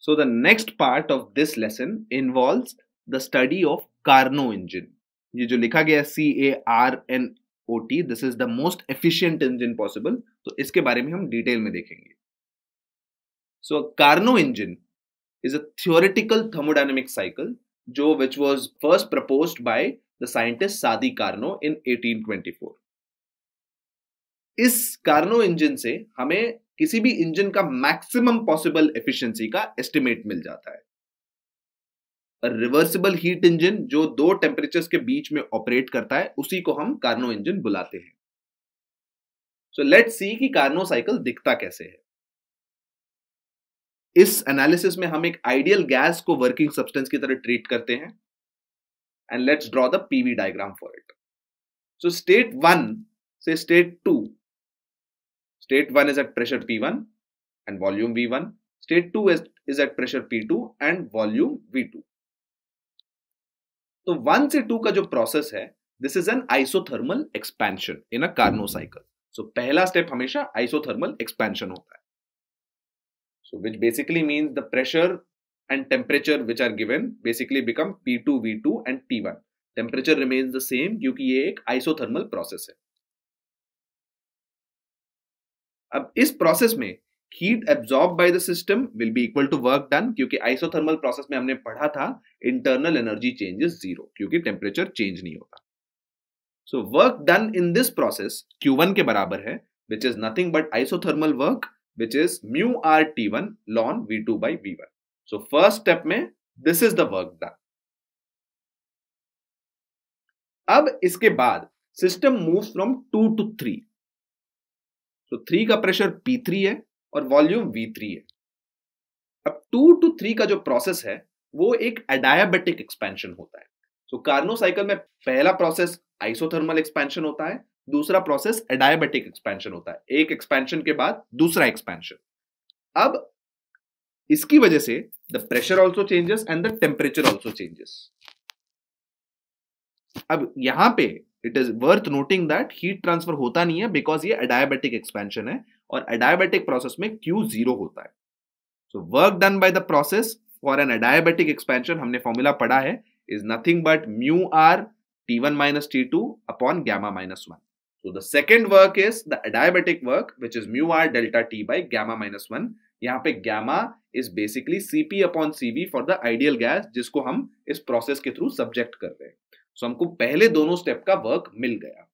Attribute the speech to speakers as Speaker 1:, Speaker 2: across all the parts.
Speaker 1: So the next part of this lesson involves the study of Carnot engine. ये जो लिखा गया C A R N O T this is the most efficient engine possible तो इसके बारे में हम डिटेल में देखेंगे so Carnot engine is a theoretical thermodynamic cycle जो which was first proposed by the scientist Sadi Carnot in 1824 इस Karnaugh engine से हमें किसी भी इंजन का मैक्सिमम पॉसिबल एफिशिएंसी का एस्टिमेट मिल जाता है रिवर्सिबल हीट इंजन जो दो टेम्परेचर के बीच में ऑपरेट करता है उसी को हम कार्नो इंजन बुलाते हैं सो लेट सी कि कार्नो साइकिल दिखता कैसे है इस एनालिसिस में हम एक आइडियल गैस को वर्किंग सब्सटेंस की तरह ट्रीट करते हैं and let's draw the PV diagram for it so state one से state two State 1 is at pressure P1 and volume V1. State 2 is, is at pressure P2 and volume V2. तो one से to का जो process है this is an isothermal expansion in a Carnot cycle so पहला step हमेशा isothermal expansion होता है so which basically means the pressure and temperature which are given basically become P two V two and T one temperature remains the same क्योंकि ये एक isothermal process है अब इस प्रोसेस में heat absorb by the system will be equal to work done क्योंकि isothermal process में हमने पढ़ा था internal energy change is zero क्योंकि टेम्परेचर चेंज नहीं होता so work done in this process Q1 के बराबर है which is nothing but isothermal work which is mu R T one ln V two by V one so first step में this is the work done अब इसके बाद system move from two to three तो three का pressure P three है और volume we three है अब टू टू थ्री का जो प्रोसेस है वो एक एडायाबेटिक एक्सपेंशन होता है तो कार्नो साइकिल में पहला प्रोसेस आइसोथर्मल एक्सपेंशन होता है दूसरा प्रोसेस एडायाबेटिक एक्सपेंशन होता है एक एक्सपेंशन के बाद दूसरा एक्सपेंशन अब इसकी वजह से the pressure also changes and the temperature also changes अब यहां पे it is worth noting that heat transfer होता नहीं है बिकॉज ये अडायबेटिक एक्सपेंशन है और अडायबेटिक प्रोसेस में क्यू जीरो होता है so work done by the process for an adiabatic expansion हमने फॉर्मूला पढ़ा है is nothing but mu R T one minus T two upon gamma minus one so the second work is the adiabatic work which is mu R delta T by gamma minus one यहाँ पे gamma is basically CP upon Cv for the ideal gas जिसको हम इस process के through subject कर रहे हैं सो हमको पहले दोनों स्टेप का वर्क मिल गया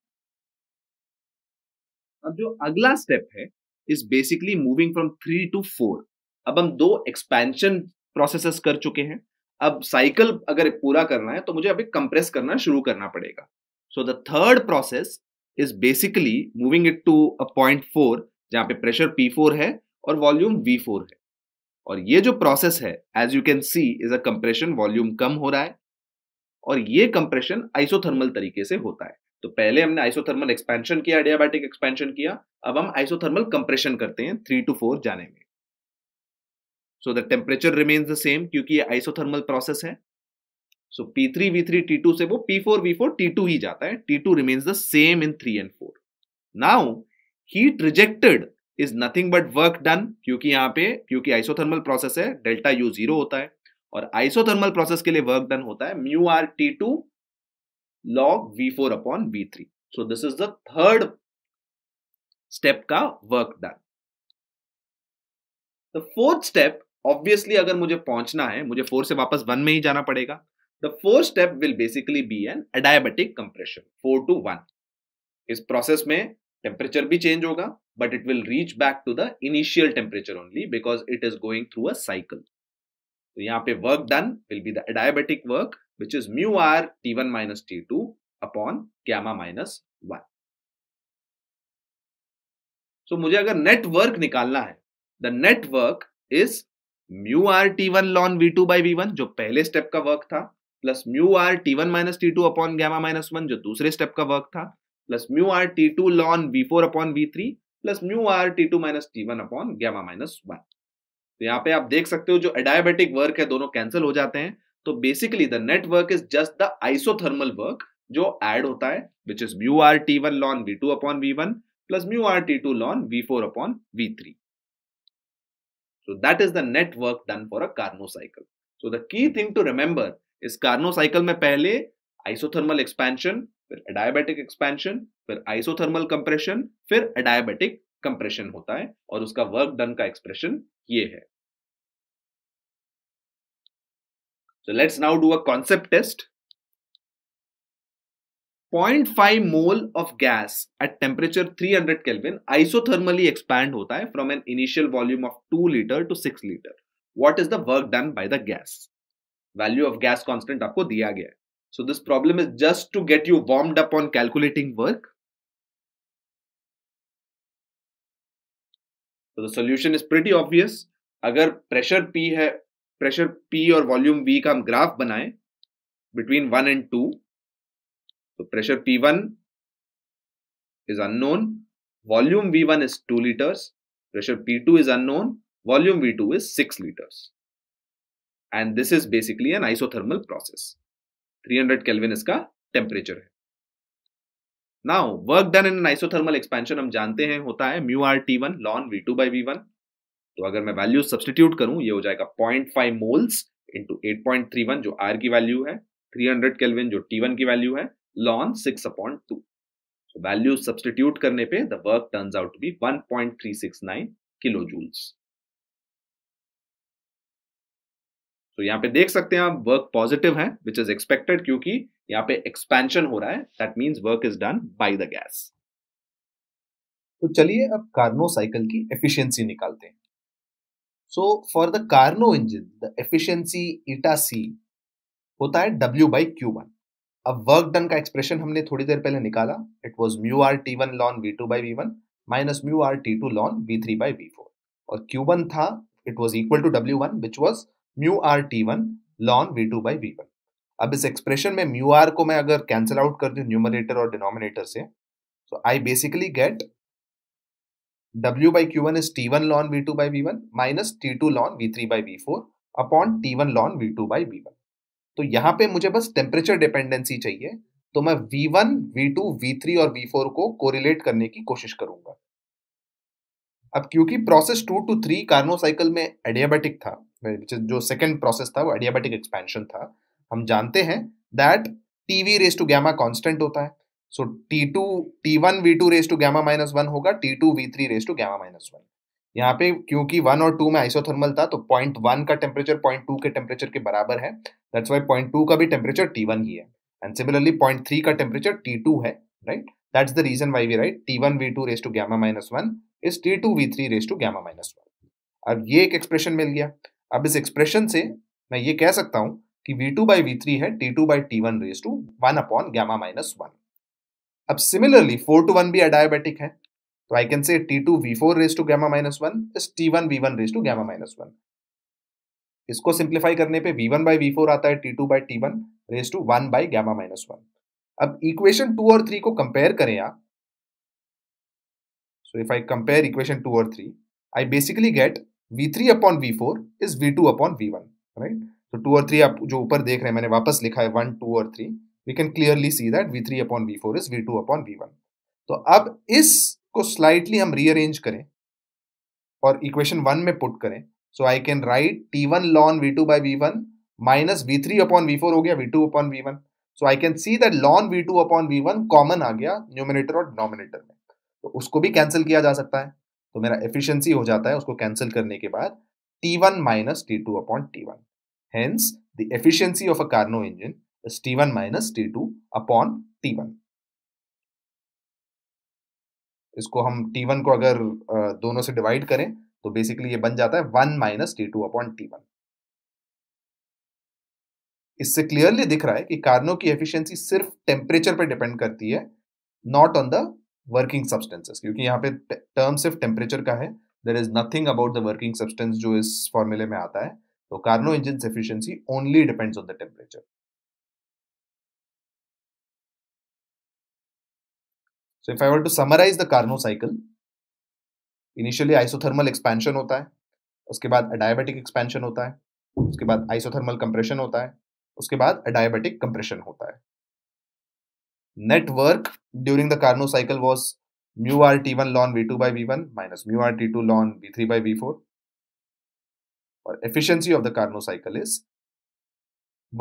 Speaker 1: अब जो अगला स्टेप है is basically moving from three to four अब हम दो एक्सपेंशन प्रोसेस कर चुके हैं अब साइकिल अगर पूरा करना है तो मुझे अभी कंप्रेस करना शुरू करना पड़ेगा so the third process is basically moving it to a point four जहां पे प्रेशर पी फोर है और वॉल्यूम वी फोर है और ये जो प्रोसेस है as you can see is a compression volume कम हो रहा है और ये कंप्रेशन आइसोथर्मल तरीके से होता है तो पहले हमने आइसोथर्मल एक्सपेंशन किया एडियाबैटिक एक्सपेंशन किया अब हम आइसोथर्मल कंप्रेशन करते हैं थ्री टू फोर जाने में so the temperature remains the same क्योंकि ये आइसोथर्मल प्रोसेस है so P three V three T two से वो P four V four T two ही जाता है T two remains the same in three and four now heat rejected is nothing but work done क्योंकि यहां पे क्योंकि आइसोथर्मल प्रोसेस है डेल्टा यू जीरो होता है और आइसोथर्मल प्रोसेस के लिए वर्क डन होता है mu R T two log V four upon V three so this is the third step का work done the fourth step obviously अगर मुझे पहुंचना है मुझे फोर से वापस वन में ही जाना पड़ेगा the fourth step will basically be an adiabatic compression four to one इस प्रोसेस में टेम्परेचर भी चेंज होगा but it will reach back to the initial temperature only because it is going through a cycle तो यहाँ पे work done will be the work which is mu R T one minus T two upon gamma minus one so मुझे अगर net work निकालना है the net work is mu R T one ln V two by V one जो पहले step का work था plus mu R T one minus T two upon gamma minus one जो दूसरे स्टेप का work था plus mu R T two ln V four upon V three plus mu R T two minus T one upon gamma minus one यहाँ पे आप देख सकते हो जो एडायबेटिक वर्क है दोनों कैंसिल हो जाते हैं तो basically the net work is just the isothermal work जो एड होता है which is mu R T one ln V two upon V one plus mu R T two ln V four upon V three so that is the net work done for a Carnot cycle so the key thing to remember इस Carnot cycle में पहले isothermal expansion फिर adiabatic expansion फिर isothermal compression फिर एडायबेटिक compression होता है और उसका वर्क डन का एक्सप्रेशन ये है So let's now do a concept test. 0.5 mole of gas at temperature 300 Kelvin isothermally expand hota hai from an initial volume of 2 liter to 6 liter. What is the work done by the gas? Value of gas constant aapko diya gaya. है. So this problem is just to get you warmed up on calculating work. So the solution is pretty obvious. Agar pressure P hai pressure P और volume V का हम graph बनाए between one and two तो pressure P one is unknown volume V one is two litres pressure P two is unknown volume V two is six litres and this is basically an isothermal process 300 hundred kelvin इसका टेम्परेचर है now work done in isothermal expansion हम जानते हैं होता है mu R T one ln V two by V one तो अगर मैं वैल्यू सब्सटीट्यूट करूं ये हो जाएगा point five moles into eight point three one जो आर की वैल्यू है थ्री हंड्रेड केल्विन जो टी वन की वैल्यू है ln six upon two value substitute करने पे the work turn out to be nine kilo joules तो यहाँ पे देख सकते हैं आप वर्क पॉजिटिव है विच इज एक्सपेक्टेड क्योंकि यहाँ पे एक्सपेंशन हो रहा है that means work is done by the gas तो चलिए अब कार्नो साइकिल की एफिशिएंसी निकालते हैं so for the Carnot engine the efficiency eta C होता है डब्ल्यू बाई क्यू वन अब वर्क डन का एक्सप्रेशन हमने थोड़ी देर पहले निकाला it was mu R T one ln V two by V one minus mu R T two ln V three by V four और क्यू वन था it was equal to W one which was mu R T one ln V two by V one अब इस expression में mu R को मैं अगर cancel out कर दूं न्यूमरेटर और डिनोमिनेटर से so I basically get W by Q one is T one ln V two by V one minus T two ln V three by V four upon T one ln V two by V one तो यहाँ पे मुझे बस temperature dependency चाहिए तो मैं V1, V2, V3 और V4 को कोरिलेट करने की कोशिश करूंगा अब क्योंकि process two to three Carnot cycle में एडियाबेटिक था जो सेकेंड प्रोसेस था वो एडियाबेटिक एक्सपेंशन था हम जानते हैं that TV raise to gamma constant होता है so T two T one V two raise to gamma minus one होगा T two V three raise to gamma minus one यहाँ पे क्योंकि वन और टू में आइसोथर्मल था तो पॉइंट वन का टेम्परेचर पॉइंट टू के टेम्परेचर के बराबर है दैट्स वाई पॉइंट टू का भी टेम्परेचर टी वन ही है एंड सिमिलरली पॉइंट थ्री का टेम्परेचर टी टू है right that's the reason why we write T one V two raise to gamma minus one is T two V three raise to gamma minus one अब ये एक expression मिल गया अब इस expression से मैं ये कह सकता हूँ कि V two by V three है T two by T one raise to one upon gamma minus one अब सिमिलरली फोर टू वन भी अडायबेटिक है तो I can say T two V four raise to gamma minus one plus T one V one raise to gamma minus one इसको simplify करने पे V one by V four आता है T two by T one raise to one by gamma minus one अब equation two और three को compare करें आप so if I compare equation two और three I basically get V three upon V four is V two upon V one right तो two और three आप जो ऊपर देख रहे हैं मैंने वापस लिखा है वन टू और three we can clearly see that V three upon V four is V two upon V one तो अब इसको स्लाइटली हम रीअरेंज करें और इक्वेशन वन में पुट करें so I can write T one ln V two by V one minus V three upon V four हो गया V two upon V one so I can see that ln V two upon V one common आ गया numerator और denominator में तो उसको भी cancel किया जा सकता है तो मेरा एफिशियंसी हो जाता है उसको कैंसिल करने के बाद T one minus T two upon T one hence the of a Carnot engine is T1 minus T2 upon T1 इसको हम T1 को अगर दोनों से डिवाइड करें तो बेसिकली ये बन जाता है one minus T two upon T one इससे क्लियरली दिख रहा है कि कार्नो की एफिशिएंसी सिर्फ टेम्परेचर पे डिपेंड करती है not on the working substances क्योंकि यहाँ पे टर्म सिर्फ टेम्परेचर का है there is nothing about the working substance जो इस फॉर्मूले में आता है तो Carnot engine efficiency only depends on the temperature So if I were to summarize the Carnot cycle, initially isothermal expansion होता है उसके बाद अडायबेटिक एक्सपेंशन होता है उसके बाद आइसोथर्मल कंप्रेशन होता है उसके बाद अडायबेटिक कंप्रेशन होता है network during the Carnot cycle was mu RT1 ln V2 by V1 minus mu RT2 ln V3 by V4. Or efficiency of the Carnot cycle is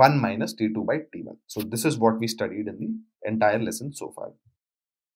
Speaker 1: 1 minus T2 by T1. So this is what we studied in the entire lesson so far.